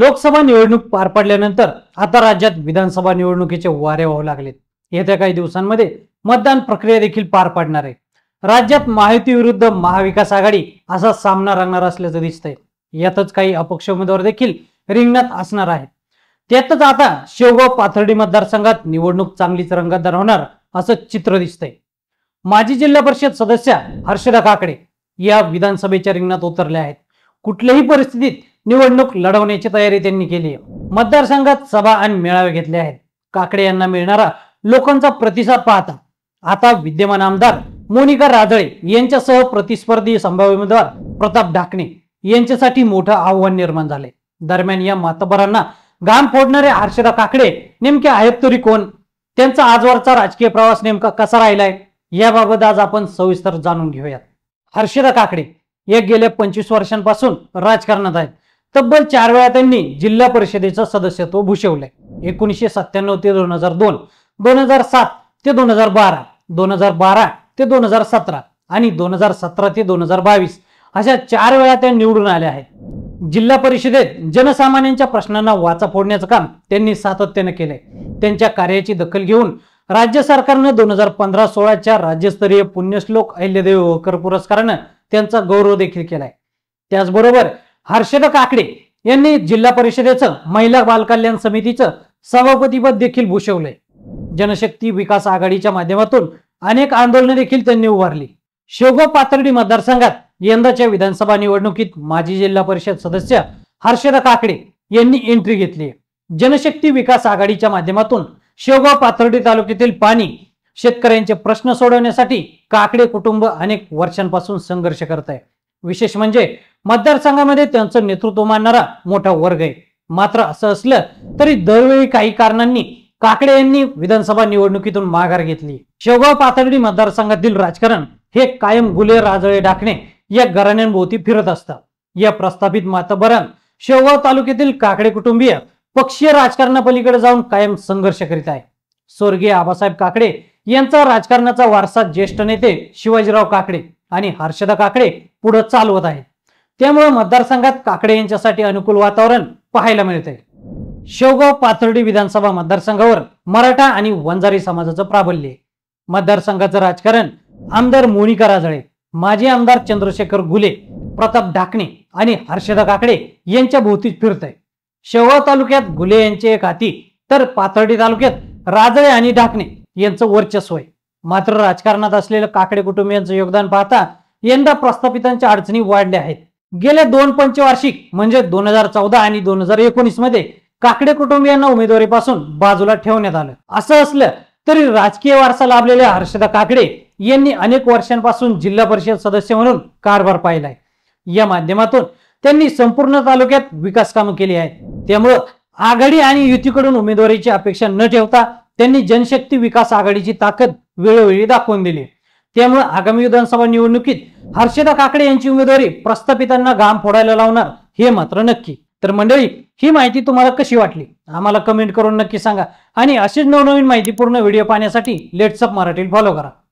लोकसभा निवडणूक पार पडल्यानंतर आता राज्यात विधानसभा निवडणुकीचे वारे वाहू लागलेत येत्या काही दिवसांमध्ये मतदान प्रक्रिया देखील पार पडणार आहे राज्यात माहिती विरुद्ध महाविकास आघाडी असा सामना रंगणार असल्याचं दिसतंय यातच काही अपक्ष उमेदवार देखील रिंगणात असणार आहेत त्यातच आता शेवगाव पाथर्डी मतदारसंघात निवडणूक चांगलीच रंगतदार होणार असं चित्र दिसतंय माजी जिल्हा परिषद सदस्या हर्षदा काकडे या विधानसभेच्या रिंगणात उतरल्या आहेत कुठल्याही परिस्थितीत निवडणूक लढवण्याची तयारी त्यांनी केली मतदारसंघात सभा आणि मेळावे घेतले आहेत काकडे यांना मिळणारा लोकांचा प्रतिसाद पाहता आता विद्यमान आमदार मोनिका राजळे यांच्यासह प्रतिस्पर्धी संभाव्य उमेदवार प्रताप ढाकणे यांच्यासाठी मोठं आव्हान निर्माण झाले दरम्यान या मातबरांना घाम फोडणारे हर्षदा काकडे नेमके आहेत तरी कोण त्यांचा आजवरचा राजकीय प्रवास नेमका कसा राहिलाय याबाबत आज आपण सविस्तर जाणून घेऊयात हर्षदा काकडे या गेल्या पंचवीस वर्षांपासून राजकारणात आहेत तब्बल चार वेळा त्यांनी जिल्हा परिषदेचं सदस्यत्व भूषवलंय एकोणीसशे सत्त्याण्णव ते दोन हजार दोन दोन हजार सात ते दोन हजार बारा दोन हजार बारा ते दोन हजार सतरा आणि दोन हजार सतरा ते दोन हजार बावीस अशा चार वेळा त्या निवडून आल्या आहेत जिल्हा परिषदेत जनसामान्यांच्या प्रश्नांना वाचा फोडण्याचं काम त्यांनी सातत्यानं केलंय त्यांच्या कार्याची दखल घेऊन राज्य सरकारनं दोन हजार पंधरा सोळाच्या राज्यस्तरीय पुण्यश्लोक अहिल्यादेवी होकर पुरस्कारानं त्यांचा गौरव देखील केलाय त्याचबरोबर हर्षद काकडे यांनी जिल्हा परिषदेचं महिला बालकल्याण समितीचं सभापतीपद देखील भूषवलंय जनशक्ती विकास आघाडीच्या माध्यमातून अनेक आंदोलन देखील त्यांनी उभारली शेवगाव पाथर्डी मतदारसंघात यंदाच्या विधानसभा निवडणुकीत माजी जिल्हा परिषद सदस्य हर्षद काकडे यांनी एंट्री घेतली जनशक्ती विकास आघाडीच्या माध्यमातून शेवगाव पाथर्डी तालुक्यातील पाणी शेतकऱ्यांचे प्रश्न सोडवण्यासाठी काकडे कुटुंब अनेक वर्षांपासून संघर्ष करत आहे विशेष म्हणजे मतदारसंघामध्ये त्यांचं नेतृत्व मानणारा मोठा वर्ग आहे मात्र असं असलं तरी दरवेळी काही कारणांनी काकडे यांनी विधानसभा निवडणुकीतून माघार घेतली शेवगाव पाथर्डी मतदारसंघातील राजकारण हे कायम गुले राजळे डाकणे या घराण्यांभोवती फिरत असतात या प्रस्थापित मातबरण शेवगाव तालुक्यातील काकडे कुटुंबीय पक्षीय राजकारणापलीकडे जाऊन कायम संघर्ष करीत आहे स्वर्गीय आबासाहेब काकडे यांचा राजकारणाचा वारसा ज्येष्ठ नेते शिवाजीराव काकडे आणि हर्षदा काकडे पुढे चालवत आहेत त्यामुळे मतदारसंघात काकडे यांच्यासाठी अनुकूल वातावरण पाहायला मिळत आहे शेवगाव पाथर्डी विधानसभा मतदारसंघावर मराठा आणि वंजारी समाजाचं प्राबल्य मतदारसंघाचं राजकारण आमदार मोनिका राजळे माजी आमदार चंद्रशेखर घुले प्रताप ढाकणे आणि हर्षदा काकडे यांच्या भोवतीच फिरत आहे शेवगाव तालुक्यात घुले यांचे एक हाती तर पाथर्डी तालुक्यात राजळे आणि ढाकणे यांचं वर्चस्व आहे मात्र राजकारणात असलेलं काकडे कुटुंबियांचं योगदान पाहता यंदा प्रस्थापितांच्या अडचणी वाढल्या आहेत गेल्या दोन पंचवार्षिक म्हणजे दोन हजार चौदा आणि दोन हजार एकोणीस मध्ये काकडे कुटुंबियांना उमेदवारीपासून बाजूला ठेवण्यात आलं असं असलं तरी राजकीय वारसा लाभलेल्या हर्षदा काकडे यांनी अनेक वर्षांपासून जिल्हा परिषद सदस्य म्हणून कारभार पाहिलाय या माध्यमातून त्यांनी संपूर्ण तालुक्यात विकास कामं केली आहेत त्यामुळं आघाडी आणि युतीकडून उमेदवारीची अपेक्षा न ठेवता त्यांनी जनशक्ती विकास आघाडीची ताकद वेळोवेळी दाखवून दिली त्यामुळे आगामी विधानसभा निवडणुकीत हर्षदा काकडे यांची उमेदवारी प्रस्थापितांना घाम फोडायला लावणार हे मात्र नक्की तर मंडळी ही माहिती तुम्हाला कशी वाटली आम्हाला कमेंट करून नक्की सांगा आणि अशीच नवनवीन पूर्ण व्हिडिओ पाहण्यासाठी लेट्सअप मराठीत फॉलो करा